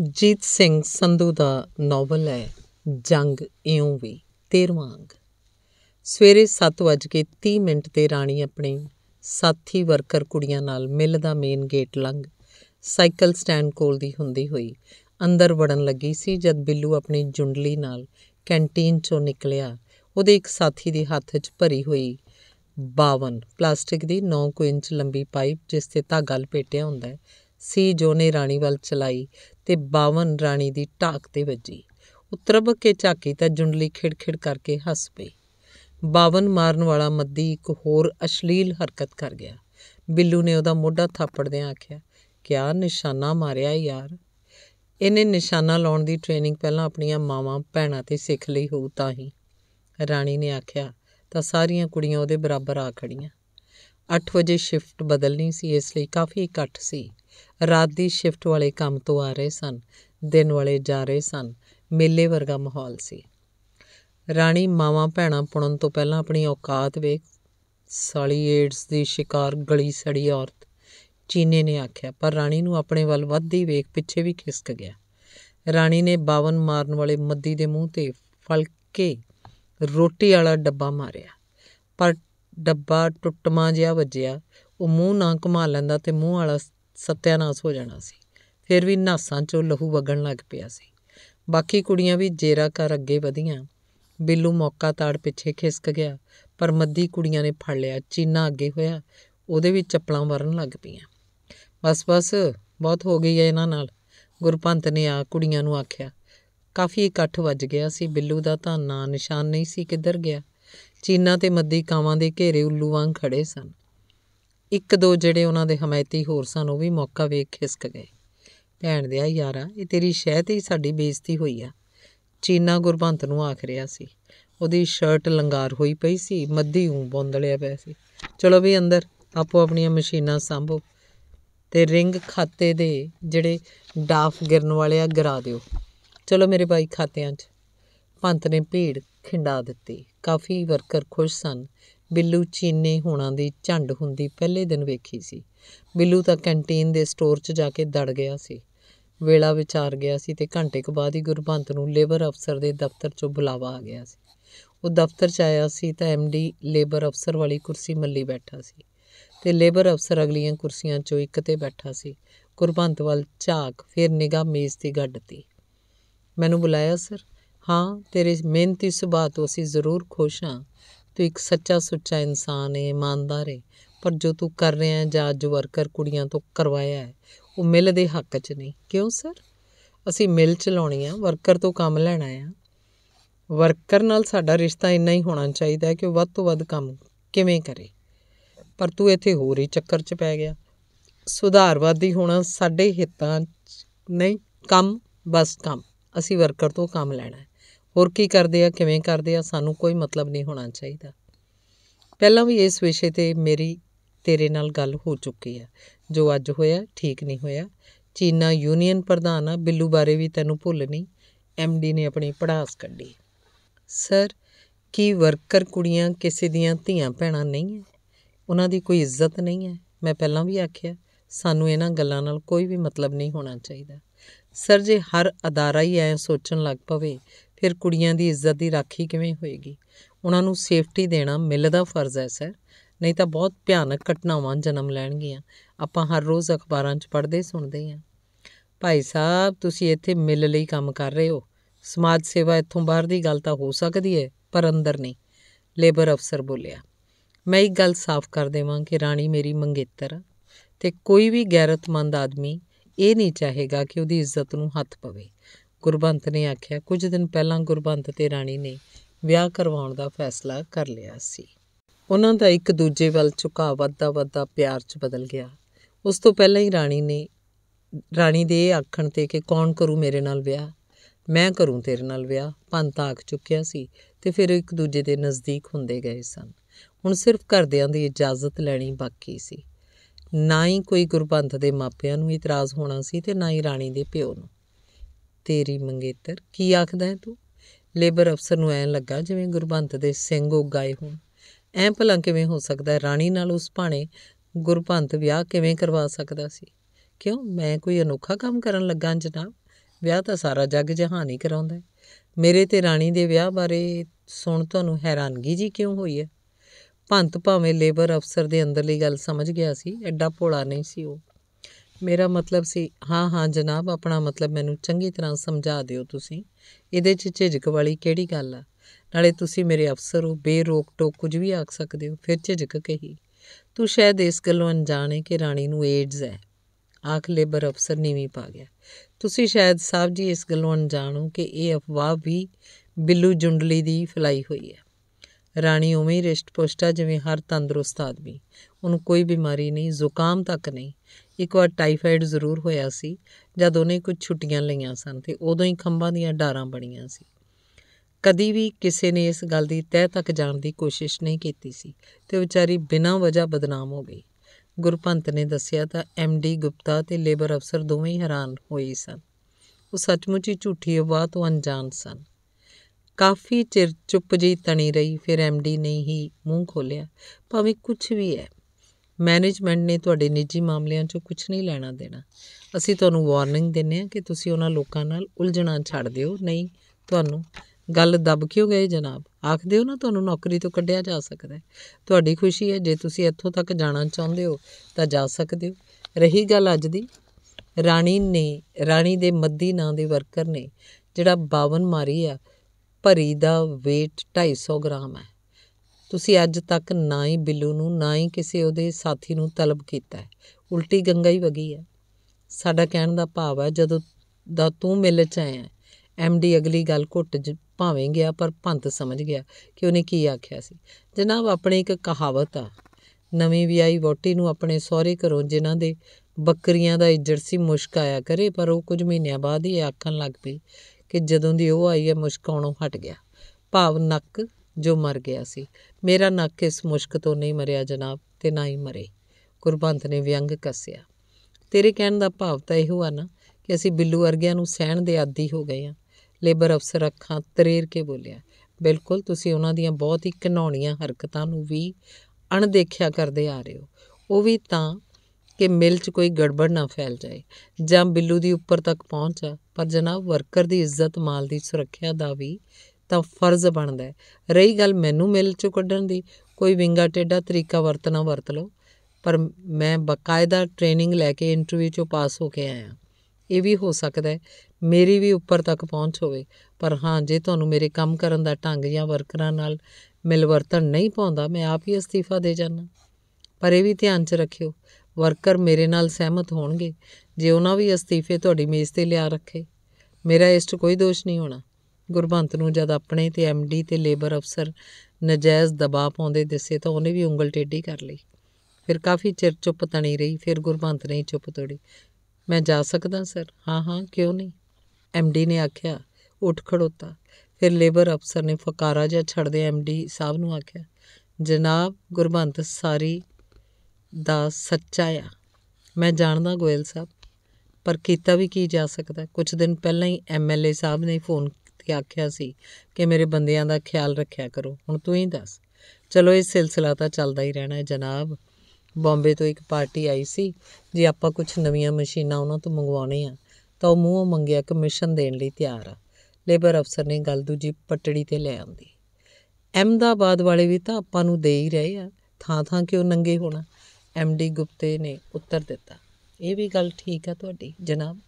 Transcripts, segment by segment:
ਜੀਤ ਸਿੰਘ ਸੰਧੂ ਦਾ ਨੋਵਲ ਹੈ ਜੰਗ ਇਉਂ ਵੀ 13ਵਾਂ ਸਵੇਰੇ 7:30 ਮਿੰਟ ਤੇ ਰਾਣੀ ਆਪਣੇ ਸਾਥੀ ਵਰਕਰ ਕੁੜੀਆਂ ਨਾਲ ਮਿਲ ਦਾ ਮੇਨ ਗੇਟ ਲੰਘ ਸਾਈਕਲ ਸਟੈਂਡ ਕੋਲ ਦੀ ਹੁੰਦੀ ਹੋਈ ਅੰਦਰ ਵੜਨ ਲੱਗੀ ਸੀ ਜਦ ਬਿੱਲੂ ਆਪਣੀ ਜੁੰਡਲੀ ਨਾਲ ਕੈਂਟੀਨ ਚੋਂ ਨਿਕਲਿਆ ਉਹਦੇ ਇੱਕ ਸਾਥੀ ਦੇ ਹੱਥ 'ਚ ਭਰੀ ਹੋਈ 52 ਪਲਾਸਟਿਕ ਦੀ 9 ਇੰਚ ਲੰਬੀ ਪਾਈਪ ਜਿਸ ਤੇ ਧਾਗਾ ਲਪੇਟਿਆ ਹੁੰਦਾ ਹੈ ਸੀ ਜੋਨੇ ਰਾਣੀ ਵੱਲ ਚਲਾਈ ਤੇ 52 ਰਾਣੀ ਦੀ ਢਾਕ ਤੇ ਵੱਜੀ ਉਤਰਬ ਕੇ ਝਾਕੀ ਤਾਂ ਜੁੰਡਲੀ ਖਿੜਖਿੜ ਕਰਕੇ ਹੱਸ ਪਈ 52 ਮਾਰਨ ਵਾਲਾ ਮੱਦੀ ਇੱਕ ਹੋਰ ਅਸ਼ਲੀਲ ਹਰਕਤ ਕਰ ਗਿਆ ਬਿੱਲੂ ਨੇ ਉਹਦਾ ਮੋਢਾ ਥਾਪੜਦਿਆਂ ਆਖਿਆ ਕਿਆ ਨਿਸ਼ਾਨਾ ਮਾਰਿਆ ਯਾਰ ਇਹਨੇ ਨਿਸ਼ਾਨਾ ਲਾਉਣ ਦੀ ਟ੍ਰੇਨਿੰਗ ਪਹਿਲਾਂ ਆਪਣੀਆਂ ਮਾਵਾਂ ਭੈਣਾਂ ਤੇ ਸਿੱਖ ਲਈ ਹੋਊ ਤਾਂ ਹੀ ਰਾਣੀ ਨੇ ਆਖਿਆ ਤਾਂ ਸਾਰੀਆਂ ਕੁੜੀਆਂ ਉਹਦੇ ਬਰਾਬਰ ਆ ਖੜੀਆਂ 8 ਵਜੇ ਸ਼ਿਫਟ ਬਦਲਣੀ ਸੀ ਇਸ ਲਈ ਕਾਫੀ ਇਕੱਠ ਸੀ ਰਾਤ ਦੀ ਸ਼ਿਫਟ ਵਾਲੇ ਕੰਮ ਤੋਂ ਆ ਰਹੇ ਸਨ ਦਿਨ ਵਾਲੇ ਜਾ ਰਹੇ ਸਨ ਮੇਲੇ ਵਰਗਾ ਮਾਹੌਲ ਸੀ ਰਾਣੀ ਮਾਵਾ ਭੈਣਾ ਪੁਣਨ ਤੋਂ ਪਹਿਲਾਂ ਆਪਣੀ ਔਕਾਤ ਵੇਖ ਸਾਲੀ ਏਡਸ ਦੀ ਸ਼ਿਕਾਰ ਗਲੀ ਸੜੀ ਔਰਤ ਚੀਨੇ ਨੇ ਆਖਿਆ ਪਰ ਰਾਣੀ ਨੂੰ ਆਪਣੇ ਵੱਲ ਵੱਧਦੀ ਵੇਖ ਪਿੱਛੇ ਵੀ ਖਿਸਕ ਗਿਆ ਰਾਣੀ ਨੇ 52 ਮਾਰਨ ਵਾਲੇ ਮੱਦੀ ਦੇ ਮੂੰਹ ਤੇ ਫਲਕੇ ਰੋਟੀ ਵਾਲਾ ਡੱਬਾ ਮਾਰਿਆ ਪਰ ਡੱਬਾ ਟੁੱਟਮਾ ਜਿਹਾ ਵੱਜਿਆ ਉਹ ਮੂੰਹ ਨਾ ਘੁਮਾ ਲੈਂਦਾ ਤੇ ਮੂੰਹ ਵਾਲਾ ਸਤਿਆਨਾਸ ਹੋ ਜਾਣਾ ਸੀ ਫਿਰ ਵੀ ਨਾਸਾਂ 'ਚੋਂ ਲਹੂ ਵਗਣ ਲੱਗ ਪਿਆ ਸੀ ਬਾਕੀ ਕੁੜੀਆਂ ਵੀ ਜੇਰਾ ਕਰ ਅੱਗੇ ਵਧੀਆਂ ਬਿੱਲੂ ਮੌਕਾ ਤਾੜ ਪਿੱਛੇ ਖਿਸਕ ਗਿਆ ਪਰ ਮੱਦੀ ਕੁੜੀਆਂ ਨੇ ਫੜ ਲਿਆ ਚੀਨਾ ਅੱਗੇ ਹੋਇਆ ਉਹਦੇ ਵੀ ਚੱਪਲਾਂ ਵਰਨ ਲੱਗ ਪਈਆਂ ਬਸ ਬਸ ਬਹੁਤ ਹੋ ਗਈ ਹੈ ਇਹਨਾਂ ਨਾਲ ਗੁਰਪੰਤ ਨੇ ਆ ਕੁੜੀਆਂ ਨੂੰ ਆਖਿਆ ਕਾਫੀ ਇਕੱਠ ਵੱਜ ਗਿਆ ਸੀ ਬਿੱਲੂ ਦਾ ਤਾਂ ਨਾਂ ਨਿਸ਼ਾਨ ਨਹੀਂ ਸੀ ਕਿੱਧਰ ਗਿਆ ਚੀਨਾ ਤੇ ਮੱਦੀ ਕਾਵਾਂ ਦੇ ਘੇਰੇ ਉੱਲੂ ਵਾਂਗ ਖੜੇ ਸਨ ਇੱਕ ਦੋ ਜਿਹੜੇ ਉਹਨਾਂ ਦੇ ਹਮਾਇਤੀ ਹੋਰ ਸਨ ਉਹ ਵੀ ਮੌਕਾ ਵੇਖ ਖਿਸਕ ਗਏ ਭੈਣ ਆ ਯਾਰਾ ਇਹ ਤੇਰੀ ਸ਼ਹਿ ਤੇ ਹੀ ਸਾਡੀ ਬੇਇੱਜ਼ਤੀ ਹੋਈ ਆ ਚੀਨਾ ਗੁਰਬੰਤ ਨੂੰ ਆਖ ਰਿਹਾ ਸੀ ਉਹਦੀ ਸ਼ਰਟ ਲੰਗਾਰ ਹੋਈ ਪਈ ਸੀ ਮੱਦੀ ਉਂ ਬੋਂਦਲਿਆ ਪਿਆ ਸੀ ਚਲੋ ਵੀ ਅੰਦਰ ਆਪੋ ਆਪਣੀਆਂ ਮਸ਼ੀਨਾਂ ਸੰਭੋ ਤੇ ਰਿੰਗ ਖਾਤੇ ਦੇ ਜਿਹੜੇ ਡਾਫ ਗਿਰਨ ਵਾਲੇ ਆ ਗਰਾ ਦਿਓ ਚਲੋ ਮੇਰੇ ਭਾਈ ਖਾਤਿਆਂ 'ਚ ਪੰਤ ਨੇ ਭੀੜ ਖਿੰਡਾ ਦਿੱਤੀ ਕਾਫੀ ਵਰਕਰ ਖੁਸ਼ ਸਨ ਬਿੱਲੂ ਚੀਨੇ ਹੋਣਾ ਦੀ ਝੰਡ ਹੁੰਦੀ ਪਹਿਲੇ ਦਿਨ ਵੇਖੀ ਸੀ ਬਿੱਲੂ ਤਾਂ ਕੈਂਟੀਨ ਦੇ ਸਟੋਰ 'ਚ ਜਾ ਕੇ ਦੜ ਗਿਆ ਸੀ ਵੇਲਾ ਵਿਚਾਰ ਗਿਆ ਸੀ ਤੇ ਘੰਟੇ ਕੁ ਬਾਅਦ ਹੀ ਗੁਰਬੰਤ ਨੂੰ ਲੇਬਰ ਅਫਸਰ ਦੇ ਦਫ਼ਤਰ 'ਚੋਂ ਬੁਲਾਵਾ ਆ ਗਿਆ ਸੀ ਉਹ ਦਫ਼ਤਰ 'ਚ ਆਇਆ ਸੀ ਤਾਂ ਐਮਡੀ ਲੇਬਰ ਅਫਸਰ ਵਾਲੀ ਕੁਰਸੀ ਮੱਲੀ ਬੈਠਾ ਸੀ ਤੇ ਲੇਬਰ ਅਫਸਰ ਅਗਲੀਆਂ ਕੁਰਸੀਆਂ 'ਚੋਂ ਇੱਕ ਤੇ ਬੈਠਾ ਸੀ ਗੁਰਬੰਤ ਵੱਲ ਝਾਕ ਫਿਰ ਨਿਗਾਹ ਮੇਜ਼ ਤੇ ਗੱਡਤੀ ਮੈਨੂੰ ਬੁਲਾਇਆ ਸਰ ਹਾਂ ਤੇਰੇ ਮਿਹਨਤੀ ਸੁਭਾਅ ਤੋਂ ਅਸੀਂ ਜ਼ਰੂਰ ਖੁਸ਼ ਹਾਂ ਤੂੰ ਇੱਕ ਸੱਚਾ ਸੁੱਚਾ ਇਨਸਾਨ ਹੈ ਇਮਾਨਦਾਰ ਹੈ ਪਰ ਜੋ ਤੂੰ ਕਰ ਰਿਹਾ ਹੈ ਜਾਂ ਜੋ ਵਰਕਰ ਕੁੜੀਆਂ ਤੋਂ ਕਰਵਾਇਆ ਹੈ ਉਹ ਮਿਲ ਦੇ ਹੱਕ 'ਚ ਨਹੀਂ ਕਿਉਂ ਸਰ ਅਸੀਂ ਮਿਲ ਚਲਾਉਣੀ ਆ ਵਰਕਰ ਤੋਂ ਕੰਮ ਲੈਣਾ ਆ ਵਰਕਰ ਨਾਲ ਸਾਡਾ ਰਿਸ਼ਤਾ ਇੰਨਾ ਹੀ ਹੋਣਾ ਚਾਹੀਦਾ ਹੈ ਕਿ ਉਹ ਵੱਧ ਤੋਂ ਵੱਧ ਕੰਮ ਕਿਵੇਂ ਕਰੇ ਪਰ ਤੂੰ ਇੱਥੇ ਹੋਰ ਹੀ ਚੱਕਰ 'ਚ ਪੈ ਗਿਆ ਸੁਧਾਰਵਾਦੀ ਹੋਣਾ ਸਾਡੇ ਹਿੱਤਾਂ ਨਹੀਂ ਕੰਮ ਬਸ ਕੰਮ ਅਸੀਂ ਵਰਕਰ ਤੋਂ ਕੰਮ ਲੈਣਾ ਹੋਰ ਕੀ ਕਰਦੇ ਆ ਕਿਵੇਂ ਕਰਦੇ ਆ ਸਾਨੂੰ ਕੋਈ ਮਤਲਬ ਨਹੀਂ ਹੋਣਾ ਚਾਹੀਦਾ ਪਹਿਲਾਂ ਵੀ ਇਸ ਵਿਸ਼ੇ ਤੇ ਮੇਰੀ ਤੇਰੇ ਨਾਲ ਗੱਲ ਹੋ ਚੁੱਕੀ ਆ ਜੋ ਅੱਜ ਹੋਇਆ ਠੀਕ ਨਹੀਂ ਹੋਇਆ ਚੀਨਾ ਯੂਨੀਅਨ ਪ੍ਰਧਾਨ ਆ ਬਿੱਲੂ ਬਾਰੇ ਵੀ ਤੈਨੂੰ ਭੁੱਲ ਨਹੀਂ ਐਮਡੀ ਨੇ ਆਪਣੀ ਪੜਾਸ ਕੱਢੀ ਸਰ ਕੀ ਵਰਕਰ ਕੁੜੀਆਂ ਕਿਸੇ ਦੀਆਂ ਧੀਆਂ ਭੈਣਾਂ ਨਹੀਂ ਹੈ ਉਹਨਾਂ ਦੀ ਕੋਈ ਇੱਜ਼ਤ ਨਹੀਂ ਹੈ ਮੈਂ ਪਹਿਲਾਂ ਵੀ ਆਖਿਆ ਸਾਨੂੰ ਇਹਨਾਂ ਗੱਲਾਂ ਨਾਲ ਕੋਈ ਵੀ ਮਤਲਬ ਨਹੀਂ ਹੋਣਾ ਚਾਹੀਦਾ ਸਰ ਜੇ ਹਰ ਅਦਾਰਾ ਹੀ ਐ ਸੋਚਣ ਲੱਗ ਪਵੇ ਫਿਰ ਕੁੜੀਆਂ ਦੀ ਇੱਜ਼ਤ ਦੀ ਰਾਖੀ ਕਿਵੇਂ ਹੋਏਗੀ ਉਹਨਾਂ ਨੂੰ ਸੇਫਟੀ ਦੇਣਾ ਮਿਲ ਦਾ ਫਰਜ਼ ਹੈ ਸਰ ਨਹੀਂ ਤਾਂ ਬਹੁਤ ਭਿਆਨਕ ਘਟਨਾਵਾਂ ਜਨਮ ਲੈਣਗੀਆਂ ਆਪਾਂ ਹਰ ਰੋਜ਼ ਅਖਬਾਰਾਂ 'ਚ ਪੜ੍ਹਦੇ ਸੁਣਦੇ ਹਾਂ ਭਾਈ ਸਾਹਿਬ ਤੁਸੀਂ ਇੱਥੇ ਮਿਲ ਲਈ ਕੰਮ ਕਰ ਰਹੇ ਹੋ ਸਮਾਜ ਸੇਵਾ ਇੱਥੋਂ ਬਾਹਰ ਦੀ ਗੱਲ ਤਾਂ ਹੋ ਸਕਦੀ ਹੈ ਪਰ ਅੰਦਰ ਨਹੀਂ ਲੇਬਰ ਅਫਸਰ ਬੋਲਿਆ ਮੈਂ ਇੱਕ ਗੱਲ ਸਾਫ਼ ਕਰ ਦੇਵਾਂ ਕਿ ਰਾਣੀ ਮੇਰੀ ਮੰਗੇਤਰ ਤੇ ਕੋਈ ਵੀ ਗੈਰਤਮੰਦ ਆਦਮੀ ਇਹ ਨਹੀਂ ਚਾਹੇਗਾ ਕਿ ਉਹਦੀ ਇੱਜ਼ਤ ਨੂੰ ਹੱਥ ਪਵੇ ਗੁਰਬੰਤ ਨੇ ਆਖਿਆ ਕੁਝ ਦਿਨ ਪਹਿਲਾਂ ਗੁਰਬੰਤ ਤੇ ਰਾਣੀ ਨੇ ਵਿਆਹ ਕਰਵਾਉਣ ਦਾ ਫੈਸਲਾ ਕਰ ਲਿਆ ਸੀ ਉਹਨਾਂ ਦਾ ਇੱਕ ਦੂਜੇ ਵੱਲ ਝੁਕਾਅ ਵੱਧਦਾ ਵੱਧਦਾ ਪਿਆਰ 'ਚ ਬਦਲ ਗਿਆ ਉਸ ਤੋਂ ਪਹਿਲਾਂ ਹੀ ਰਾਣੀ ਨੇ ਰਾਣੀ ਦੇ ਆਖਣ ਤੇ ਕਿ ਕੌਣ ਕਰੂ ਮੇਰੇ ਨਾਲ ਵਿਆਹ ਮੈਂ ਕਰੂੰ ਤੇਰੇ ਨਾਲ ਵਿਆਹ ਪੰਤਾ ਆਖ ਚੁੱਕਿਆ ਸੀ ਤੇ ਫਿਰ ਇੱਕ ਦੂਜੇ ਦੇ ਨਜ਼ਦੀਕ ਹੁੰਦੇ ਗਏ ਸਨ ਹੁਣ ਸਿਰਫ ਘਰਦਿਆਂ ਦੀ ਇਜਾਜ਼ਤ ਲੈਣੀ ਬਾਕੀ ਸੀ ਨਾ ਹੀ ਕੋਈ ਗੁਰਬੰਧ ਦੇ ਮਾਪਿਆਂ ਨੂੰ ਇਤਰਾਜ਼ ਹੋਣਾ ਸੀ ਤੇ ਨਾ ਹੀ ਰਾਣੀ ਦੇ ਪਿਓ ਨੂੰ ਤੇਰੀ ਮੰਗੇਤਰ ਕੀ ਆਖਦਾ ਤੂੰ ਲੇਬਰ ਅਫਸਰ ਨੂੰ ਐਂ ਲੱਗਾ ਜਿਵੇਂ ਗੁਰਬੰਤ ਦੇ ਸਿੰਘ ਉਗਾਏ ਹੋਣ ਐਂ ਭਲਾ ਕਿਵੇਂ ਹੋ ਸਕਦਾ ਹੈ ਰਾਣੀ ਨਾਲ ਉਸ ਭਾਣੇ ਗੁਰਬੰਤ ਵਿਆਹ ਕਿਵੇਂ ਕਰਵਾ ਸਕਦਾ ਸੀ ਕਿਉਂ ਮੈਂ ਕੋਈ ਅਨੋਖਾ ਕੰਮ ਕਰਨ ਲੱਗਾ ਜਨਾਬ ਵਿਆਹ ਤਾਂ ਸਾਰਾ ਜੱਗ ਜਹਾਨ ਹੀ ਕਰਾਉਂਦਾ ਹੈ ਮੇਰੇ ਤੇ ਰਾਣੀ ਦੇ ਵਿਆਹ ਬਾਰੇ ਸੁਣ ਤੁਹਾਨੂੰ ਹੈਰਾਨਗੀ ਜੀ ਕਿਉਂ ਹੋਈ ਹੈ ਭੰਤ ਭਾਵੇਂ ਲੇਬਰ ਅਫਸਰ ਦੇ ਅੰਦਰਲੀ ਗੱਲ ਸਮਝ ਗਿਆ ਸੀ ਐਡਾ ਭੋਲਾ ਨਹੀਂ ਸੀ ਉਹ ਮੇਰਾ ਮਤਲਬ ਸੀ ਹਾਂ ਹਾਂ ਜਨਾਬ ਆਪਣਾ ਮਤਲਬ ਮੈਨੂੰ ਚੰਗੀ ਤਰ੍ਹਾਂ ਸਮਝਾ ਦਿਓ ਤੁਸੀਂ ਇਹਦੇ 'ਚ ਝਿਜਕ ਵਾਲੀ ਕਿਹੜੀ ਗੱਲ ਆ ਨਾਲੇ ਤੁਸੀਂ ਮੇਰੇ ਅਫਸਰ ਹੋ ਬੇਰੋਕ ਟੋਕ ਕੁਝ ਵੀ ਆਖ ਸਕਦੇ ਹੋ ਫਿਰ ਝਿਜਕ ਕਹੀ ਤੂੰ ਸ਼ਾਇਦ ਇਸ ਗੱਲੋਂ ਅਣਜਾਣ ਹੈ ਕਿ ਰਾਣੀ ਨੂੰ ਏਡਜ਼ ਹੈ ਆਖ ਲੇਬਰ ਅਫਸਰ ਨੀਵੀਂ ਪਾ ਗਿਆ ਤੁਸੀਂ ਸ਼ਾਇਦ ਸਾਹਿਬ ਜੀ ਇਸ ਗੱਲੋਂ ਅਣਜਾਣ ਹੋ ਕਿ ਇਹ ਅਫਵਾਹ ਵੀ ਬਿੱਲੂ ਜੁੰਡਲੀ ਦੀ ਫਲਾਈ ਹੋਈ ਹੈ ਰਾਣੀ ਉਵੇਂ ਹੀ ਰਿਸ਼ਟ ਪੁਸ਼ਟਾ ਜਿਵੇਂ ਹਰ ਤੰਦਰੁਸਤ ਆਦਮੀ ਉਹਨੂੰ ਕੋਈ ਬਿਮਾਰੀ ਨਹੀਂ ਜ਼ੁਕਾਮ ਤੱਕ ਨਹੀਂ ਇੱਕ ਵਾਰ ਟਾਈਫਾਈਡ ਜ਼ਰੂਰ ਹੋਇਆ ਸੀ ਜਦ ਉਹਨੇ ਕੁਝ ਛੁੱਟੀਆਂ ਲਈਆਂ ਸਨ ਤੇ ਉਦੋਂ ਹੀ ਖੰਭਾਂ ਦੀਆਂ ਡਾਰਾਂ ਬਣੀਆਂ ਸੀ ਕਦੀ ਵੀ ਕਿਸੇ ਨੇ ਇਸ ਗੱਲ ਦੀ ਤਹਿ ਤੱਕ ਜਾਣ ਦੀ ਕੋਸ਼ਿਸ਼ ਨਹੀਂ ਕੀਤੀ ਸੀ ਤੇ ਵਿਚਾਰੀ ਬਿਨਾਂ ਵਜ੍ਹਾ ਬਦਨਾਮ ਹੋ ਗਈ ਗੁਰਪੰਤ ਨੇ ਦੱਸਿਆ ਤਾਂ ਐਮਡੀ ਗੁਪਤਾ ਤੇ ਲੇਬਰ ਅਫਸਰ ਦੋਵੇਂ ਹੀ ਹੈਰਾਨ ਹੋਏ ਸਨ ਉਹ ਸੱਚਮੁੱਚ ਹੀ ਝੂਠੀ ਅਵਾਹ ਤੋਂ ਅਣਜਾਣ ਸਨ ਕਾਫੀ ਚਿਰ ਚੁੱਪ ਜਿਹੀ ਤਣੀ ਰਹੀ ਫਿਰ ਐਮਡੀ ਨੇ ਹੀ ਮੂੰਹ ਖੋਲਿਆ ਭਾਵੇਂ ਕੁਝ ਵੀ ਹੈ ਮੈਨੇਜਮੈਂਟ ਨੇ ਤੁਹਾਡੇ ਨਿੱਜੀ ਮਾਮਲਿਆਂ 'ਚੋਂ ਕੁਝ ਨਹੀਂ ਲੈਣਾ ਦੇਣਾ ਅਸੀਂ ਤੁਹਾਨੂੰ ਵਾਰਨਿੰਗ ਦਿੰਨੇ ਆ ਕਿ ਤੁਸੀਂ ਉਹਨਾਂ ਲੋਕਾਂ ਨਾਲ ਉਲਝਣਾ ਛੱਡ ਦਿਓ ਨਹੀਂ ਤੁਹਾਨੂੰ ਗੱਲ ਦਬ ਕਿਉਂ ਗਏ ਜਨਾਬ ਆਖਦੇ ਹੋ ਨਾ ਤੁਹਾਨੂੰ ਨੌਕਰੀ ਤੋਂ ਕੱਢਿਆ ਜਾ ਸਕਦਾ ਹੈ ਤੁਹਾਡੀ ਖੁਸ਼ੀ ਹੈ ਜੇ ਤੁਸੀਂ ਇੱਥੋਂ ਤੱਕ ਜਾਣਾ ਚਾਹੁੰਦੇ ਹੋ ਤਾਂ ਜਾ ਸਕਦੇ ਹੋ ਰਹੀ ਗੱਲ ਅੱਜ ਦੀ ਰਾਣੀ ਨੇ ਰਾਣੀ ਦੇ ਮੱਦੀ ਨਾਂ ਦੇ ਵਰਕਰ ਨੇ ਜਿਹੜਾ 52 ਮਾਰੀ ਆ ਭਰੀ ਦਾ weight 250 ਗ੍ਰਾਮ ਹੈ ਤੁਸੀਂ ਅੱਜ ਤੱਕ ਨਾ ਹੀ ਬਿੱਲੂ ਨੂੰ ਨਾ ਹੀ ਕਿਸੇ ਉਹਦੇ ਸਾਥੀ ਨੂੰ ਤਲਬ ਕੀਤਾ ਹੈ ਉਲਟੀ ਗੰਗਾ ਹੀ ਵਗੀ ਹੈ ਸਾਡਾ ਕਹਿਣ ਦਾ ਭਾਵ ਹੈ ਜਦੋਂ ਦਾ ਤੂੰ ਮਿਲ ਚ ਆਇਆ ਐਮਡੀ ਅਗਲੀ ਗੱਲ ਘੁੱਟ ਭਾਵੇਂ ਗਿਆ ਪਰ ਭੰਤ ਸਮਝ ਗਿਆ ਕਿ ਉਹਨੇ ਕੀ ਆਖਿਆ ਸੀ ਜਨਾਬ ਆਪਣੀ ਇੱਕ ਕਹਾਵਤ ਆ ਨਵੀਂ ਵਿਆਹੀ ਵੋਟੀ ਨੂੰ ਆਪਣੇ ਸਹੁਰੇ ਘਰੋਂ ਜਿਨ੍ਹਾਂ ਦੇ ਬੱਕਰੀਆਂ ਦਾ ਇੱਜੜ ਸੀ ਮੁਸ਼ਕ ਆਇਆ ਕਰੇ ਪਰ ਉਹ ਕੁਝ ਮਹੀਨਿਆਂ ਬਾਅਦ ਹੀ ਆਖਣ ਲੱਗ ਪਈ ਕਿ ਜਦੋਂ ਦੀ ਉਹ ਆਈ ਹੈ ਮੁਸ਼ਕ ਆਉਣੋਂ ਹਟ ਗਿਆ ਭਾਵ ਨੱਕ ਜੋ ਮਰ ਗਿਆ ਸੀ ਮੇਰਾ ਨੱਕ ਇਸ ਮੁਸ਼ਕ ਤੋਂ ਨਹੀਂ ਮਰਿਆ ਜਨਾਬ ਤੇ ਨਾ ਹੀ ਮਰੇ ਗੁਰਬੰਤ ਨੇ ਵਿਅੰਗ ਕੱਸਿਆ ਤੇਰੇ ਕਹਿਣ ਦਾ ਭਾਵ ਤਾਂ ਇਹੋ ਆ ਨਾ ਕਿ ਅਸੀਂ ਬਿੱਲੂ ਵਰਗਿਆਂ ਨੂੰ ਸਹਿਣ ਦੇ ਆਦੀ ਹੋ ਗਏ ਆ ਲੇਬਰ ਅਫਸਰ ਅੱਖਾਂ ਤਰੇਰ ਕੇ ਬੋਲਿਆ ਬਿਲਕੁਲ ਤੁਸੀਂ ਉਹਨਾਂ ਦੀਆਂ ਬਹੁਤ ਹੀ ਘਨੌਣੀਆਂ ਹਰਕਤਾਂ ਨੂੰ ਵੀ ਅਣਦੇਖਿਆ ਕਰਦੇ ਆ ਰਹੇ ਹੋ ਉਹ ਵੀ ਤਾਂ ਕਿ ਮਿਲ 'ਚ ਕੋਈ ਗੜਬੜ ਨਾ ਫੈਲ ਜਾਏ ਜਾਂ ਬਿੱਲੂ ਦੀ ਉੱਪਰ ਤੱਕ ਪਹੁੰਚ ਆ ਪਰ ਜਨਾਬ ਵਰਕਰ ਦੀ ਇੱਜ਼ਤ ਮਾਲ ਦੀ ਸੁਰੱਖਿਆ ਦਾ ਵੀ ਤਾਂ ਫਰਜ਼ ਬਣਦਾ ਹੈ ਰਹੀ ਗੱਲ ਮੈਨੂੰ ਮਿਲ ਚੋਂ ਕੱਢਣ ਦੀ ਕੋਈ ਵਿੰਗਾ ਟੇਡਾ ਤਰੀਕਾ ਵਰਤਣਾ ਵਰਤ ਲਓ ਪਰ ਮੈਂ ਬਕਾਇਦਾ ਟ੍ਰੇਨਿੰਗ ਲੈ ਕੇ ਇੰਟਰਵਿਊ ਚੋਂ ਪਾਸ ਹੋ ਕੇ ਆਇਆ ਇਹ ਵੀ ਹੋ ਸਕਦਾ ਹੈ ਮੇਰੀ ਵੀ ਉੱਪਰ ਤੱਕ ਪਹੁੰਚ ਹੋਵੇ ਪਰ ਹਾਂ ਜੇ ਤੁਹਾਨੂੰ ਮੇਰੇ ਕੰਮ ਕਰਨ ਦਾ ਢੰਗ ਜਾਂ ਵਰਕਰਾਂ ਨਾਲ ਮਿਲਵਰਤਨ ਨਹੀਂ ਪਾਉਂਦਾ ਮੈਂ ਆਪ ਹੀ ਅਸਤੀਫਾ ਦੇ ਜਾਣਾ ਪਰ ਇਹ ਵੀ ਧਿਆਨ 'ਚ ਰੱਖਿਓ ਵਰਕਰ ਮੇਰੇ ਨਾਲ ਸਹਿਮਤ ਹੋਣਗੇ ਜੇ ਉਹਨਾਂ ਵੀ ਅਸਤੀਫੇ ਤੁਹਾਡੀ ਮੇਜ਼ ਤੇ ਲਿਆ ਰੱਖੇ ਮੇਰਾ ਇਸ 'ਚ ਕੋਈ ਦੋਸ਼ ਨਹੀਂ ਹੋਣਾ ਗੁਰਬੰਤ ਨੂੰ ਜਦ ਆਪਣੇ ਤੇ ਐਮਡੀ ਤੇ ਲੇਬਰ ਅਫਸਰ ਨਜਾਇਜ਼ ਦਬਾਅ ਪਾਉਂਦੇ ਦਿਸੇ ਤਾਂ ਉਹਨੇ ਵੀ ਉਂਗਲ ਟੇਢੀ ਕਰ ਲਈ ਫਿਰ ਕਾਫੀ ਚਿਰ ਚੁੱਪ ਤਣੀ ਰਹੀ ਫਿਰ ਗੁਰਬੰਤ ਨੇ ਚੁੱਪ ਤੋੜੀ ਮੈਂ ਜਾ ਸਕਦਾ ਸਰ ਹਾਂ ਹਾਂ ਕਿਉਂ ਨਹੀਂ ਐਮਡੀ ਨੇ ਆਖਿਆ ਉੱਠ ਖੜੋਤਾ ਫਿਰ ਲੇਬਰ ਅਫਸਰ ਨੇ ਫਕਾਰਾ ਜਿਹਾ ਛੱਡਦੇ ਐਮਡੀ ਸਾਹਿਬ ਨੂੰ ਆਖਿਆ ਜਨਾਬ ਗੁਰਬੰਤ ਸਾਰੀ ਦਾ ਸੱਚਾ ਆ ਮੈਂ ਜਾਣਦਾ ਗੋਇਲ ਸਾਹਿਬ ਪਰ ਕੀਤਾ ਵੀ ਕੀ ਜਾ ਸਕਦਾ ਕੁਝ ਦਿਨ ਪਹਿਲਾਂ ਹੀ ਐਮਐਲਏ ਸਾਹਿਬ ਨੇ ਫੋਨ ਕੇ ਆਖਿਆ ਸੀ ਕਿ ਮੇਰੇ ਬੰਦਿਆਂ ਦਾ ਖਿਆਲ ਰੱਖਿਆ ਕਰੋ ਹੁਣ ਤੂੰ ਹੀ ਦੱਸ ਚਲੋ ਇਹ ਸਿਲਸਿਲਾ ਤਾਂ ਚੱਲਦਾ ਹੀ ਰਹਿਣਾ ਹੈ ਜਨਾਬ ਬੰਬੇ ਤੋਂ ਇੱਕ ਪਾਰਟੀ ਆਈ ਸੀ ਜੇ ਆਪਾਂ ਕੁਝ ਨਵੀਆਂ ਮਸ਼ੀਨਾਂ ਉਹਨਾਂ ਤੋਂ ਮੰਗਵਾਉਣੇ ਆ ਤਾਂ ਉਹ ਮੂੰਹੋਂ ਮੰਗਿਆ ਕਮਿਸ਼ਨ ਦੇਣ ਲਈ ਤਿਆਰ ਆ ਲੇਬਰ ਅਫਸਰ ਨੇ ਗੱਲ ਦੂਜੀ ਪਟੜੀ ਤੇ ਲੈ ਆਉਂਦੀ ਅਹਿਮਦਾਬਾਦ ਵਾਲੇ ਵੀ ਤਾਂ ਆਪਾਂ ਨੂੰ ਦੇ ਹੀ ਰਹੇ ਆ ਥਾਂ ਥਾਂ ਕਿਉਂ ਨੰਗੇ ਹੋਣਾ ਐਮਡੀ ਗੁਪਤੇ ਨੇ ਉੱਤਰ ਦਿੱਤਾ ਇਹ ਵੀ ਗੱਲ ਠੀਕ ਆ ਤੁਹਾਡੀ ਜਨਾਬ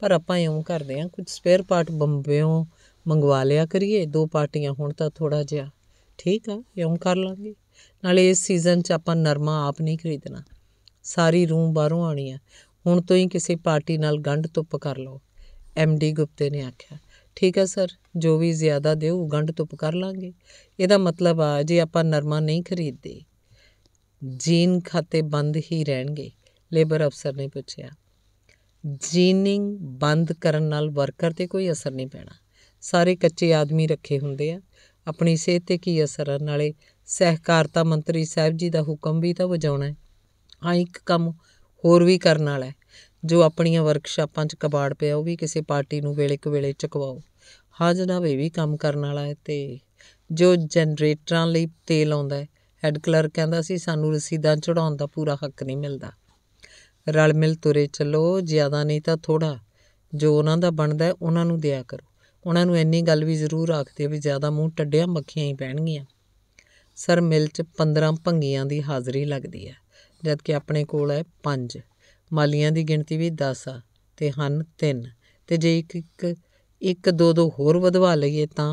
ਪਰ ਆਪਾਂ ਇਉਂ ਕਰਦੇ ਆ ਕੁਝ ਸਪੇਅਰ ਪਾਰਟ ਬੰਬੇੋਂ ਮੰਗਵਾ ਲਿਆ ਕਰੀਏ ਦੋ ਪਾਰਟੀਆਂ ਹੁਣ ਤਾਂ ਥੋੜਾ ਜਿਹਾ ਠੀਕ ਆ ਇਉਂ ਕਰ ਲਾਂਗੇ ਨਾਲੇ ਇਸ ਸੀਜ਼ਨ 'ਚ ਆਪਾਂ ਨਰਮਾ ਆਪ ਨਹੀਂ ਖਰੀਦਣਾ ਸਾਰੀ ਰੂਮ ਬਾਹਰੋਂ ਆਣੀ ਆ ਹੁਣ ਤੋਂ ਹੀ ਕਿਸੇ ਪਾਰਟੀ ਨਾਲ ਗੰਢ ਤੁੱਪ ਕਰ ਲਓ ਐਮਡੀ ਗੁਪਤੇ ਨੇ ਆਖਿਆ ਠੀਕ ਆ ਸਰ ਜੋ ਵੀ ਜ਼ਿਆਦਾ ਦਿਓ ਗੰਢ ਤੁੱਪ ਕਰ ਲਾਂਗੇ ਇਹਦਾ ਮਤਲਬ ਆ ਜੇ ਆਪਾਂ ਨਰਮਾ ਨਹੀਂ ਖਰੀਦਦੇ ਜੀਨ ਖਾਤੇ ਬੰਦ ਹੀ ਰਹਿਣਗੇ ਲੇਬਰ ਅਫਸਰ ਨੇ ਪੁੱਛਿਆ ਜੀਨਿੰਗ ਬੰਦ ਕਰਨ ਨਾਲ ਵਰਕਰ ਤੇ ਕੋਈ ਅਸਰ ਨਹੀਂ ਪੈਣਾ ਸਾਰੇ ਕੱਚੇ ਆਦਮੀ ਰੱਖੇ ਹੁੰਦੇ ਆ ਆਪਣੀ ਸਿਹਤ ਤੇ ਕੀ ਅਸਰ ਆ ਨਾਲੇ ਸਹਿਕਾਰਤਾ ਮੰਤਰੀ ਸਾਹਿਬ ਜੀ ਦਾ ਹੁਕਮ ਵੀ ਤਾਂ ਵਜਾਉਣਾ ਹੈ ਆ ਇੱਕ ਕੰਮ ਹੋਰ ਵੀ ਕਰਨ ਵਾਲਾ ਜੋ ਆਪਣੀਆਂ ਵਰਕਸ਼ਾਪਾਂ 'ਚ ਕਬਾੜ ਪਿਆ ਉਹ ਵੀ ਕਿਸੇ ਪਾਰਟੀ ਨੂੰ ਵੇਲੇ ਕਵੇਲੇ ਵੇਲੇ ਚੁਕਵਾਓ ਹਾਂ ਜਨਾਬ ਇਹ ਵੀ ਕੰਮ ਕਰਨ ਵਾਲਾ ਹੈ ਤੇ ਜੋ ਜਨਰੇਟਰਾਂ ਲਈ ਤੇਲ ਆਉਂਦਾ ਹੈ ਹੈੱਡ ਕਲਰਕ ਕਹਿੰਦਾ ਸੀ ਸਾਨੂੰ ਰਸੀਦਾਂ ਚੜਾਉਣ ਦਾ ਪੂਰਾ ਹੱਕ ਨਹੀਂ ਮਿਲਦਾ ਰਲ ਮਿਲ ਤੁਰੇ ਚੱਲੋ ਜ਼ਿਆਦਾ ਨਹੀਂ ਤਾਂ ਥੋੜਾ ਜੋ ਉਹਨਾਂ ਦਾ ਬਣਦਾ ਉਹਨਾਂ ਨੂੰ ਦਿਆ ਕਰੋ ਉਹਨਾਂ ਨੂੰ ਇੰਨੀ ਗੱਲ ਵੀ ਜ਼ਰੂਰ ਆਖਦੇ ਵੀ ਜ਼ਿਆਦਾ ਮੂੰਹ ਟੱਡਿਆ ਮੱਖੀਆਂ ਹੀ ਪੈਣਗੀਆਂ ਸਰ ਮਿਲ 'ਚ 15 ਭੰਗੀਆਂ ਦੀ ਹਾਜ਼ਰੀ ਲੱਗਦੀ ਹੈ ਜਦ ਕਿ ਆਪਣੇ ਕੋਲ ਹੈ 5 ਮਾਲੀਆਂ ਦੀ ਗਿਣਤੀ ਵੀ 10 ਆ ਤੇ ਹਨ 3 ਤੇ ਜੇ ਇੱਕ ਇੱਕ ਇੱਕ ਦੋ ਦੋ ਹੋਰ ਵਧਵਾ ਲਈਏ ਤਾਂ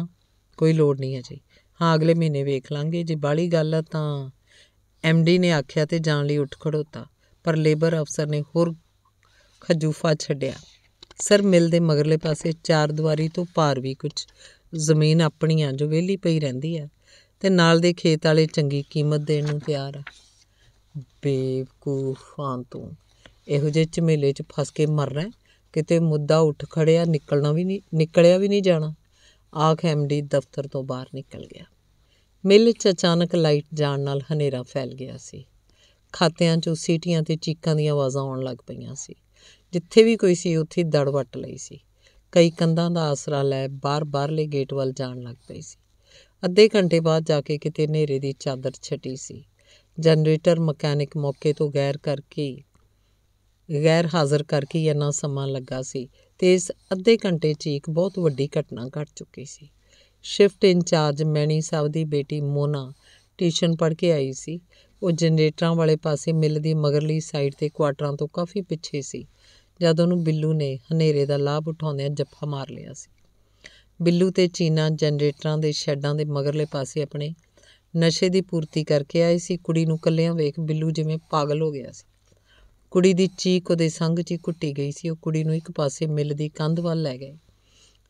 ਕੋਈ ਲੋੜ ਨਹੀਂ ਹੈ ਜੀ ਹਾਂ ਅਗਲੇ ਮਹੀਨੇ ਵੇਖ ਲਾਂਗੇ ਜੇ ਬਾਲੀ ਗੱਲ ਆ ਤਾਂ ਐਮਡੀ ਨੇ ਆਖਿਆ ਤੇ ਜਾਣ ਲਈ ਉੱਠ ਖੜੋਤਾ ਪਰ ਲੇਬਰ ਅਫਸਰ ਨੇ ਹੋਰ ਖਜੂਫਾ ਛੱਡਿਆ ਸਰ ਮਿਲ ਦੇ ਮਗਰਲੇ ਪਾਸੇ ਚਾਰ ਦੀਵਾਰੀ ਤੋਂ ਪਾਰ ਵੀ ਕੁਝ ਜ਼ਮੀਨ ਆਪਣੀ ਆ ਜੋ ਵਿਹਲੀ ਪਈ ਰਹਿੰਦੀ ਆ ਤੇ ਨਾਲ ਦੇ ਖੇਤ ਵਾਲੇ ਚੰਗੀ ਕੀਮਤ ਦੇਣ ਨੂੰ ਤਿਆਰ ਆ ਬੇਵਕੂਫਾਂ ਤੋਂ ਇਹੋ ਜਿਹੇ ਝਮੇਲੇ 'ਚ ਫਸ ਕੇ ਮਰਨਾ ਕਿਤੇ ਮੁੱਦਾ ਉੱਠ ਖੜਿਆ ਨਿਕਲਣਾ ਵੀ ਨਹੀਂ ਨਿਕਲਿਆ ਵੀ ਨਹੀਂ ਜਾਣਾ ਆਖ ਐਮਡੀ ਦਫ਼ਤਰ ਤੋਂ ਬਾਹਰ ਨਿਕਲ ਗਿਆ ਮਿਲ 'ਚ ਅਚਾਨਕ ਲਾਈਟ ਜਾਣ ਨਾਲ ਹਨੇਰਾ ਫੈਲ ਗਿਆ ਸੀ ਖਾਤਿਆਂ 'ਚੋਂ ਸੀਟੀਆਂ ਤੇ ਚੀਕਾਂ ਦੀਆਂ ਆਵਾਜ਼ਾਂ ਆਉਣ ਲੱਗ ਪਈਆਂ ਸੀ ਜਿੱਥੇ ਵੀ ਕੋਈ ਸੀ ਉੱਥੇ ਦੜ ਵੱਟ ਲਈ ਸੀ ਕਈ ਕੰਧਾਂ ਦਾ ਆਸਰਾ ਲੈ ਬਾਹਰ ਬਾਹਰਲੇ ਗੇਟ ਵੱਲ ਜਾਣ ਲੱਗ ਪਈ ਸੀ ਅੱਧੇ ਘੰਟੇ ਬਾਅਦ ਜਾ ਕੇ ਕਿਤੇ ਹਨੇਰੇ ਦੀ ਚਾਦਰ ਛਟੀ ਸੀ ਜਨਰੇਟਰ ਮਕੈਨਿਕ ਮੌਕੇ ਤੋਂ ਗੈਰ ਕਰਕੇ ਗੈਰ ਹਾਜ਼ਰ ਕਰਕੇ ਹੀ ਇੰਨਾ ਸਮਾਂ ਲੱਗਾ ਸੀ ਤੇ ਇਸ ਅੱਧੇ ਘੰਟੇ 'ਚ ਇੱਕ ਬਹੁਤ ਵੱਡੀ ਘਟਨਾ ਘਟ ਚੁੱਕੀ ਸੀ ਸ਼ਿਫਟ ਇੰਚਾਰਜ ਮੈਣੀ ਸਾਹਿਬ ਦੀ ਬੇਟੀ ਮੋਨਾ ਟਿਊਸ਼ਨ ਪੜ੍ਹ ਕੇ ਆਈ ਸੀ ਉਹ ਜਨਰੇਟਰਾਂ ਵਾਲੇ ਪਾਸੇ ਮਿੱਲ ਦੀ ਮਗਰਲੀ ਸਾਈਡ 'ਤੇ ਕੁਆਟਰਾਂ ਤੋਂ ਕਾਫੀ ਪਿੱਛੇ ਸੀ ਜਦ ਉਹਨੂੰ ਬਿੱਲੂ ਨੇ ਹਨੇਰੇ ਦਾ ਲਾਭ ਉਠਾਉਂਦਿਆਂ ਜੱਫਾ ਮਾਰ ਲਿਆ ਸੀ ਬਿੱਲੂ ਤੇ ਚੀਨਾ ਜਨਰੇਟਰਾਂ ਦੇ ਸ਼ੈੱਡਾਂ ਦੇ ਮਗਰਲੇ ਪਾਸੇ ਆਪਣੇ ਨਸ਼ੇ ਦੀ ਪੂਰਤੀ ਕਰਕੇ ਆਏ ਸੀ ਕੁੜੀ ਨੂੰ ਕੱਲਿਆਂ ਵੇਖ ਬਿੱਲੂ ਜਿਵੇਂ ਪਾਗਲ ਹੋ ਗਿਆ ਸੀ ਕੁੜੀ ਦੀ ਚੀਕ ਉਹਦੇ ਸੰਗ 'ਚ ਕੁੱਟੀ ਗਈ ਸੀ ਉਹ ਕੁੜੀ ਨੂੰ ਇੱਕ ਪਾਸੇ ਮਿੱਲ ਦੀ ਕੰਧ ਵੱਲ ਲੈ ਗਏ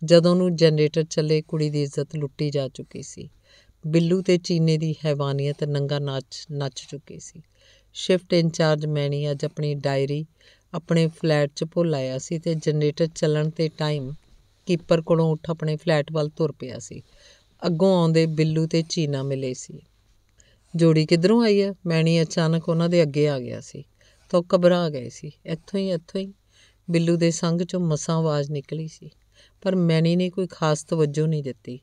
ਜਦੋਂ ਉਹਨੂੰ ਜਨਰੇਟਰ ਚੱਲੇ ਕੁੜੀ ਦੀ ਇੱਜ਼ਤ ਲੁੱਟੀ ਜਾ ਚੁੱਕੀ ਸੀ ਬਿੱਲੂ ਤੇ ਚੀਨੇ ਦੀ ਹੈਵਾਨੀਅਤ ਨੰਗਾ ਨਾਚ ਨੱਚ ਚੁੱਕੀ ਸੀ ਸ਼ਿਫਟ ਇੰਚਾਰਜ ਮੈਣੀ ਅੱਜ ਆਪਣੀ ਡਾਇਰੀ ਆਪਣੇ ਫਲੈਟ 'ਚ ਭੁੱਲ ਆਇਆ ਸੀ ਤੇ ਜਨਰੇਟਰ ਚੱਲਣ ਤੇ ਟਾਈਮ ਕੀਪਰ ਕੋਲੋਂ ਉੱਠ ਆਪਣੇ ਫਲੈਟ ਵੱਲ ਤੁਰ ਪਿਆ ਸੀ ਅੱਗੋਂ ਆਉਂਦੇ ਬਿੱਲੂ ਤੇ ਚੀਨਾ ਮਿਲੇ ਸੀ ਜੋੜੀ ਕਿਧਰੋਂ ਆਈ ਹੈ ਮੈਣੀ ਅਚਾਨਕ ਉਹਨਾਂ ਦੇ ਅੱਗੇ ਆ ਗਿਆ ਸੀ ਤਾਂ ਘਬਰਾ ਗਏ ਸੀ ਇੱਥੋਂ ਹੀ ਇੱਥੋਂ ਹੀ ਬਿੱਲੂ ਦੇ ਸੰਗ ਚੋਂ ਮਸਾਂ ਆਵਾਜ਼ ਨਿਕਲੀ ਸੀ ਪਰ ਮੈਣੀ ਨੇ ਕੋਈ ਖਾਸ ਤਵੱਜੋ ਨਹੀਂ ਦਿੱਤੀ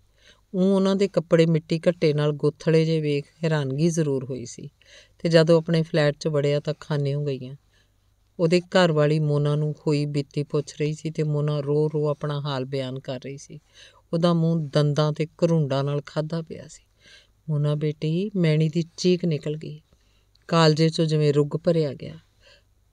ਉਹ ਉਹਨਾਂ ਦੇ ਕੱਪੜੇ ਮਿੱਟੀ ਘੱਟੇ ਨਾਲ ਗੋਥਲੇ ਜੇ ਵੇਖ ਹੈਰਾਨਗੀ ਜ਼ਰੂਰ ਹੋਈ ਸੀ ਤੇ ਜਦੋਂ ਆਪਣੇ ਫਲੈਟ 'ਚ ਵੜਿਆ ਤਾਂ ਖਾਨੇ ਹੋ ਗਈਆਂ ਉਹਦੇ ਘਰ ਵਾਲੀ ਮੋਨਾ ਨੂੰ ਹੋਈ ਬੀਤੀ ਪੁੱਛ ਰਹੀ ਸੀ ਤੇ ਮੋਨਾ ਰੋ ਰੋ ਆਪਣਾ ਹਾਲ ਬਿਆਨ ਕਰ ਰਹੀ ਸੀ ਉਹਦਾ ਮੂੰਹ ਦੰਦਾਂ ਤੇ ਘਰੁੰਡਾਂ ਨਾਲ ਖਾਦਾ ਪਿਆ ਸੀ ਮੋਨਾ ਬੇਟੀ ਮੈਣੀ ਦੀ ਚੀਕ ਨਿਕਲ ਗਈ ਕਾਲਜੇ 'ਚੋਂ ਜਿਵੇਂ ਰੁੱਗ ਭਰਿਆ ਗਿਆ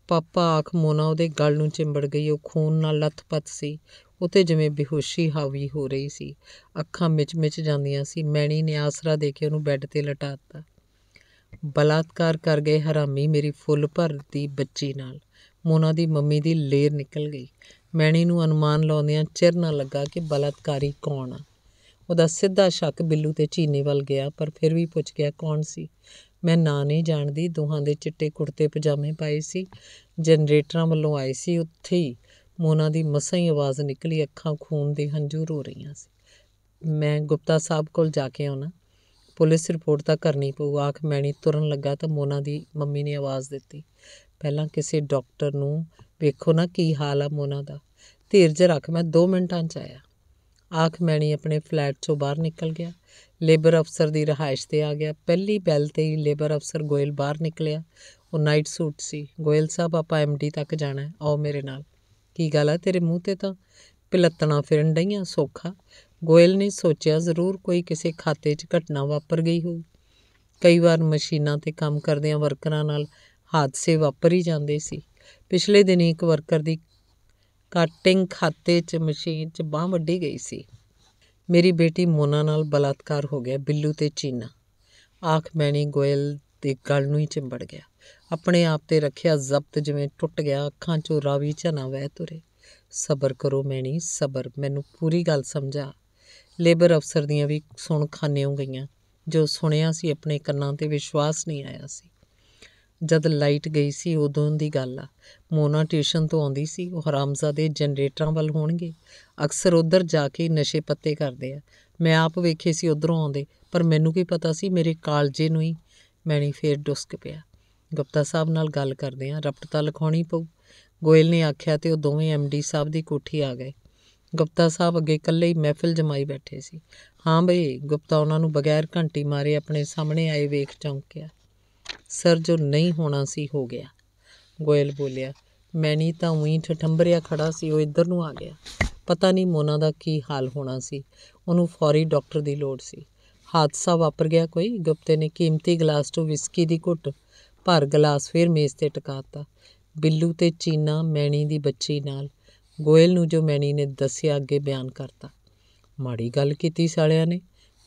ਪਾਪਾ ਆਖ ਮੋਨਾ ਉਹਦੇ ਗਲ ਨੂੰ ਚਿੰਬੜ ਗਈ ਉਹ ਖੂਨ ਨਾਲ ਲੱਥਪੱਥ ਸੀ ਉਤੇ ਜਿਵੇਂ ਬੇਹੋਸ਼ੀ ਹਾਵੀ ਹੋ ਰਹੀ ਸੀ ਅੱਖਾਂ ਮਿਚ-ਮਿਚ ਜਾਂਦੀਆਂ ਸੀ ਮੈਣੀ ਨੇ ਆਸਰਾ ਦੇ ਕੇ ਉਹਨੂੰ ਬੈੱਡ ਤੇ ਲਟਾ ਦਿੱਤਾ ਬਲਾਤਕਾਰ ਕਰ ਗਏ ਹਰਾਮੀ ਮੇਰੀ ਫੁੱਲ ਭਰ ਦੀ ਬੱਚੀ ਨਾਲ ਮੋਨਾ ਦੀ ਮੰਮੀ ਦੀ ਲੇਰ ਨਿਕਲ ਗਈ ਮੈਣੀ ਨੂੰ ਅਨੁਮਾਨ ਲਾਉਂਦਿਆਂ ਚਿਰ ਨਾ ਲੱਗਾ ਕਿ ਬਲਾਤਕਾਰੀ ਕੌਣ ਆ ਉਹਦਾ ਸਿੱਧਾ ਸ਼ੱਕ ਬਿੱਲੂ ਤੇ ਚੀਨੀ ਵੱਲ ਗਿਆ ਪਰ ਫਿਰ ਵੀ ਪੁੱਛ ਗਿਆ ਕੌਣ ਸੀ ਮੈਂ ਨਾਂ ਨਹੀਂ ਜਾਣਦੀ ਦੋਹਾਂ ਦੇ ਚਿੱਟੇ ਕੁੜਤੇ ਪਜਾਮੇ ਪਾਏ ਸੀ ਜਨਰੇਟਰਾਂ ਵੱਲੋਂ ਆਏ ਸੀ ਉੱਥੇ ਹੀ ਮੋਨਾ ਦੀ ਮਸਾਂ ਹੀ ਆਵਾਜ਼ ਨਿਕਲੀ ਅੱਖਾਂ ਖੂਨ ਦੇ ਹੰਝੂ ਰੋ ਰਹੀਆਂ ਸੀ ਮੈਂ ਗੁਪਤਾ ਸਾਹਿਬ ਕੋਲ ਜਾ ਕੇ ਆਉਣਾ ਪੁਲਿਸ ਰਿਪੋਰਟ ਤਾਂ ਕਰਨੀ ਪਊ ਆਖ ਮੈਣੀ ਤੁਰਨ ਲੱਗਾ ਤਾਂ ਮੋਨਾ ਦੀ ਮੰਮੀ ਨੇ ਆਵਾਜ਼ ਦਿੱਤੀ ਪਹਿਲਾਂ ਕਿਸੇ ਡਾਕਟਰ ਨੂੰ ਵੇਖੋ ਨਾ ਕੀ ਹਾਲ ਆ ਮੋਨਾ ਦਾ ਧੀਰਜ ਰੱਖ ਮੈਂ 2 ਮਿੰਟਾਂ 'ਚ ਆਇਆ ਆਖ ਮੈਣੀ ਆਪਣੇ ਫਲੈਟ ਤੋਂ ਬਾਹਰ ਨਿਕਲ ਗਿਆ ਲੇਬਰ ਅਫਸਰ ਦੀ ਰਹਾਇਸ਼ ਤੇ ਆ ਗਿਆ ਪਹਿਲੀ ਬੈਲ ਤੇ ਹੀ ਲੇਬਰ ਅਫਸਰ ਗੋਇਲ ਬਾਹਰ ਨਿਕਲਿਆ ਉਹ ਨਾਈਟ ਸੂਟ ਸੀ ਗੋਇਲ ਸਾਹਿਬ ਆਪਾਂ ਐਮਡੀ ਤੱਕ ਜਾਣਾ ਆਓ ਮੇਰੇ ਨਾਲ ਕੀ ਗੱਲ ਆ ਤੇਰੇ ਮੂੰਹ ਤੇ ਤਾਂ ਪਿਲਤਣਾ ਫਿਰਨ ਡਈਆਂ ਸੋਖਾ ਗੋਇਲ ਨੇ ਸੋਚਿਆ ਜ਼ਰੂਰ ਕੋਈ ਕਿਸੇ ਖਾਤੇ 'ਚ ਘਟਨਾ ਵਾਪਰ ਗਈ ਹੋਊ ਕਈ ਵਾਰ ਮਸ਼ੀਨਾਂ ਤੇ ਕੰਮ ਕਰਦਿਆਂ ਵਰਕਰਾਂ ਨਾਲ ਹਾਦਸੇ ਵਾਪਰ ਹੀ ਜਾਂਦੇ ਸੀ ਪਿਛਲੇ ਦਿਨ ਇੱਕ ਵਰਕਰ ਦੀ ਕਟਿੰਗ ਖਾਤੇ 'ਚ ਮਸ਼ੀਨ 'ਚ ਬਾਹ ਵੱਢੀ ਗਈ ਸੀ ਮੇਰੀ ਬੇਟੀ ਮੋਨਾ ਨਾਲ ਬਲਾਤਕਾਰ ਹੋ ਗਿਆ ਬਿੱਲੂ ਤੇ ਚੀਨਾ ਆਖ ਮੈਣੀ ਗੋਇਲ ਤੇ ਗੱਲ ਨੂੰ ਹੀ ਚਿੰਬੜ ਗਿਆ ਆਪਣੇ ਆਪ ਤੇ ਰੱਖਿਆ ਜ਼ਬਤ ਜਿਵੇਂ ਟੁੱਟ ਗਿਆ ਅੱਖਾਂ ਚੋਂ ਰਾਵੀ ਝਨਾ ਵਹਿ ਤੁਰੇ ਸਬਰ ਕਰੋ ਮੈਣੀ ਸਬਰ ਮੈਨੂੰ ਪੂਰੀ ਗੱਲ ਸਮਝਾ ਲੇਬਰ ਅਫਸਰ ਦੀਆਂ ਵੀ ਸੁਣ ਖਾਨਿਓਂ ਗਈਆਂ ਜੋ ਸੁਣਿਆ ਸੀ ਆਪਣੇ ਕੰਨਾਂ ਤੇ ਵਿਸ਼ਵਾਸ ਨਹੀਂ ਆਇਆ ਸੀ ਜਦ ਲਾਈਟ ਗਈ ਸੀ ਉਦੋਂ ਦੀ ਗੱਲ ਆ ਮੋਨਾ ਟਿਊਸ਼ਨ ਤੋਂ ਆਉਂਦੀ ਸੀ ਉਹ ਹਰਾਮਜ਼ਾਦੇ ਜਨਰੇਟਰਾਂ ਵੱਲ ਹੋਣਗੇ ਅਕਸਰ ਉਧਰ ਜਾ ਕੇ ਨਸ਼ੇ ਪੱਤੇ ਕਰਦੇ ਆ ਮੈਂ ਆਪ ਵੇਖੇ ਸੀ ਉਧਰੋਂ ਆਉਂਦੇ ਪਰ ਮੈਨੂੰ ਕੀ ਪਤਾ ਸੀ ਮੇਰੇ ਕਾਲਜੇ ਨੂੰ ਹੀ ਮੈਣੀ ਫੇਰ ਡੁਸਕ ਪਿਆ ਗੁਪਤਾ ਸਾਹਿਬ ਨਾਲ ਗੱਲ ਕਰਦੇ ਰਪਟ ਰਪਟਤਾ ਲਖਾਉਣੀ ਪਊ ਗੋਇਲ ਨੇ ਆਖਿਆ ਤੇ ਉਹ ਦੋਵੇਂ ਐਮਡੀ ਸਾਹਿਬ ਦੀ ਕੋਠੀ ਆ ਗਏ ਗੁਪਤਾ ਸਾਹਿਬ ਅੱਗੇ ਇਕੱਲੇ ਹੀ ਮਹਿਫਿਲ ਜਮਾਈ ਬੈਠੇ ਸੀ ਹਾਂ ਬਈ ਗੁਪਤਾ ਉਹਨਾਂ ਨੂੰ ਬਗੈਰ ਘੰਟੀ ਮਾਰੇ ਆਪਣੇ ਸਾਹਮਣੇ ਆਏ ਵੇਖ ਚੌਂਕਿਆ ਸਰ ਜੋ ਨਹੀਂ ਹੋਣਾ ਸੀ ਹੋ ਗਿਆ ਗੋਇਲ ਬੋਲਿਆ ਨਹੀਂ ਤਾਂ ਉਹੀ ਠਠੰਬਰਿਆ ਖੜਾ ਸੀ ਉਹ ਇੱਧਰ ਨੂੰ ਆ ਗਿਆ ਪਤਾ ਨਹੀਂ ਮੋਨਾ ਦਾ ਕੀ ਹਾਲ ਹੋਣਾ ਸੀ ਉਹਨੂੰ ਫੌਰੀ ਡਾਕਟਰ ਦੀ ਲੋੜ ਸੀ ਹਾਦਸਾ ਵਾਪਰ ਗਿਆ ਕੋਈ ਗੁਪਤੇ ਨੇ ਕੀਮਤੀ ਗਲਾਸ ਤੋਂ ਵਿਸਕੀ ਦੀ ਘੁੱਟ ਭਰ ਗਲਾਸ ਫਿਰ ਮੇਜ਼ 'ਤੇ ਟਿਕਾਤਾ ਬਿੱਲੂ ਤੇ ਚੀਨਾ ਮੈਣੀ ਦੀ ਬੱਚੀ ਨਾਲ ਗੋਇਲ ਨੂੰ ਜੋ ਮੈਣੀ ਨੇ ਦੱਸਿਆ ਅੱਗੇ ਬਿਆਨ ਕਰਤਾ ਮਾੜੀ ਗੱਲ ਕੀਤੀ ਸਾਲਿਆਂ ਨੇ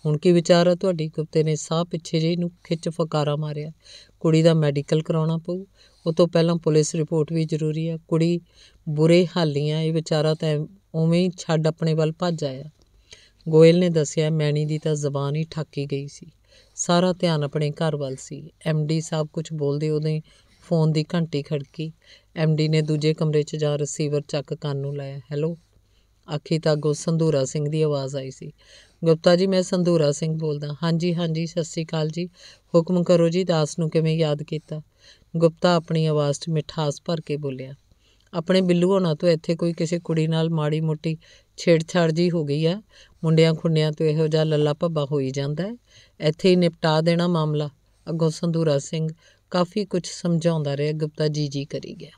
ਹੁਣ ਕੀ ਵਿਚਾਰ ਆ ਤੁਹਾਡੀ ਕੁੱਤੇ ਨੇ ਸਾਹ ਪਿੱਛੇ ਜੇ ਨੂੰ ਖਿੱਚ ਫਕਾਰਾ ਮਾਰਿਆ ਕੁੜੀ ਦਾ ਮੈਡੀਕਲ ਕਰਾਉਣਾ ਪਊ ਉਹ ਤੋਂ ਪਹਿਲਾਂ ਪੁਲਿਸ ਰਿਪੋਰਟ ਵੀ ਜ਼ਰੂਰੀ ਆ ਕੁੜੀ ਬੁਰੇ ਹਾਲੀਆਂ ਇਹ ਵਿਚਾਰਾ ਤਾਂ ਉਵੇਂ ਹੀ ਛੱਡ ਆਪਣੇ ਵੱਲ ਭੱਜ ਆਇਆ ਗੋਇਲ ਨੇ ਦੱਸਿਆ ਮੈਣੀ ਦੀ ਤਾਂ ਜ਼ਬਾਨ ਹੀ ਠਾਕੀ ਗਈ ਸੀ ਸਾਰਾ ਧਿਆਨ ਆਪਣੇ ਘਰ ਵੱਲ ਸੀ ਐਮਡੀ ਸਾਹਿਬ ਕੁਝ ਬੋਲਦੇ ਉਹਦੇ ਫੋਨ ਦੀ ਘੰਟੀ ਖੜਕੀ ਐਮਡੀ ਨੇ ਦੂਜੇ ਕਮਰੇ 'ਚ ਜਾ ਰਿਸੀਵਰ ਚੱਕ ਕੰਨ ਨੂੰ ਲਾਇਆ ਹੈਲੋ ਆਖੀ ਤਾਂ ਗੋ ਸੰਧੂਰਾ ਸਿੰਘ ਦੀ ਆਵਾਜ਼ ਆਈ ਸੀ ਗੁਪਤਾ ਜੀ ਮੈਂ ਸੰਧੂਰਾ ਸਿੰਘ ਬੋਲਦਾ ਹਾਂਜੀ ਹਾਂਜੀ ਸਤਿ ਸ੍ਰੀ ਅਕਾਲ ਜੀ ਹੁਕਮ ਕਰੋ ਜੀ ਦਾਸ ਨੂੰ ਕਿਵੇਂ ਯਾਦ ਕੀਤਾ ਗੁਪਤਾ ਆਪਣੀ ਆਵਾਜ਼ 'ਚ ਮਿਠਾਸ ਭਰ ਕੇ ਬੋਲਿਆ ਆਪਣੇ ਬਿੱਲੂ ਹੋਣਾ ਤੋਂ ਇੱਥੇ ਕੋਈ ਕਿਸੇ ਕੁੜੀ ਨਾਲ ਮਾੜੀ ਮੋਟੀ ਛੇੜਛਾੜ ਜੀ ਹੋ ਗਈ ਆ ਮੁੰਡਿਆਂ ਖੁੰਡਿਆਂ ਤੋਂ ਇਹੋ ਜਿਹਾ ਲੱਲਾ ਭੱਬਾ ਹੋਈ ਜਾਂਦਾ ਹੈ ਇੱਥੇ ਹੀ ਨਿਪਟਾ ਦੇਣਾ ਮਾਮਲਾ ਅੱਗੋਂ ਸੰਧੂਰਾ ਸਿੰਘ ਕਾਫੀ ਕੁਝ ਸਮਝਾਉਂਦਾ ਰਿਹਾ ਗੁਪਤਾ ਜੀ ਜੀ ਕਰੀ ਗਿਆ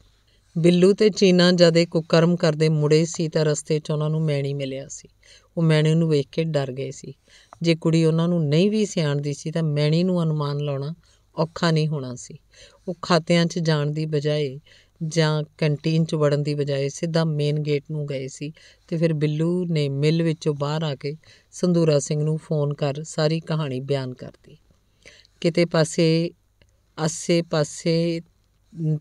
ਬਿੱਲੂ ਤੇ ਚੀਨਾ ਜਦੇ ਕੁਕਰਮ ਕਰਦੇ ਮੁੜੇ ਸੀ ਤਾਂ ਰਸਤੇ 'ਚ ਉਹਨਾਂ ਨੂੰ ਮੈਣੀ ਮਿਲਿਆ ਸੀ ਉਹ ਮੈਣੀ ਨੂੰ ਵੇਖ ਕੇ ਡਰ ਗਏ ਸੀ ਜੇ ਕੁੜੀ ਉਹਨਾਂ ਨੂੰ ਨਹੀਂ ਵੀ ਸਿਆਣਦੀ ਸੀ ਤਾਂ ਮੈਣੀ ਨੂੰ ਅਨੁਮਾਨ ਲਾਉਣਾ ਔਖਾ ਨਹੀਂ ਹੋਣਾ ਸੀ ਉਹ ਖਾਤਿਆਂ 'ਚ ਜਾਣ ਦੀ ਬਜਾਏ ਜਾਂ ਕੰਟੀਨ 'ਚ ਵੜਨ ਦੀ ਬਜਾਏ ਸਿੱਧਾ ਮੇਨ ਗੇਟ ਨੂੰ ਗਏ ਸੀ ਤੇ ਫਿਰ ਬਿੱਲੂ ਨੇ ਮਿਲ ਵਿੱਚੋਂ ਬਾਹਰ ਆ ਕੇ ਸੰਧੂਰਾ ਸਿੰਘ ਨੂੰ ਫੋਨ ਕਰ ਸਾਰੀ ਕਹਾਣੀ ਬਿਆਨ ਕਰਤੀ ਕਿਤੇ ਪਾਸੇ ਆਸੇ ਪਾਸੇ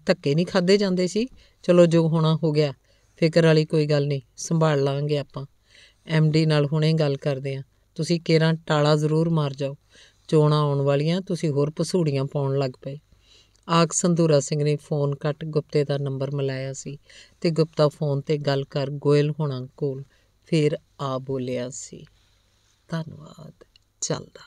ਧੱਕੇ ਨਹੀਂ ਖਾਦੇ ਜਾਂਦੇ ਸੀ ਚਲੋ ਜੋ ਹੋਣਾ ਹੋ ਗਿਆ ਫਿਕਰ ਵਾਲੀ ਕੋਈ ਗੱਲ ਨਹੀਂ ਸੰਭਾਲ ਲਾਂਗੇ ਆਪਾਂ ਐਮਡੀ ਨਾਲ ਹੁਣੇ ਗੱਲ ਕਰਦੇ ਆ ਤੁਸੀਂ ਕੇਰਾਂ ਟਾਲਾ ਜ਼ਰੂਰ ਮਾਰ ਜਾਓ ਚੋਣਾ ਆਉਣ ਵਾਲੀਆਂ ਤੁਸੀਂ ਹੋਰ ਪਸੂੜੀਆਂ ਪਾਉਣ ਲੱਗ ਪਏ ਆਗ ਸੰਧੂਰਾ ਸਿੰਘ ਨੇ ਫੋਨ ਕੱਟ ਗੁਪਤੇ ਦਾ ਨੰਬਰ ਮਿਲਾਇਆ ਸੀ ਤੇ ਗੁਪਤਾ ਫੋਨ ਤੇ ਗੱਲ ਕਰ ਗੋਇਲ ਹੋਣਾ ਕੋਲ ਫੇਰ ਆ ਬੋਲਿਆ ਸੀ ਧੰਨਵਾਦ ਚੱਲਦਾ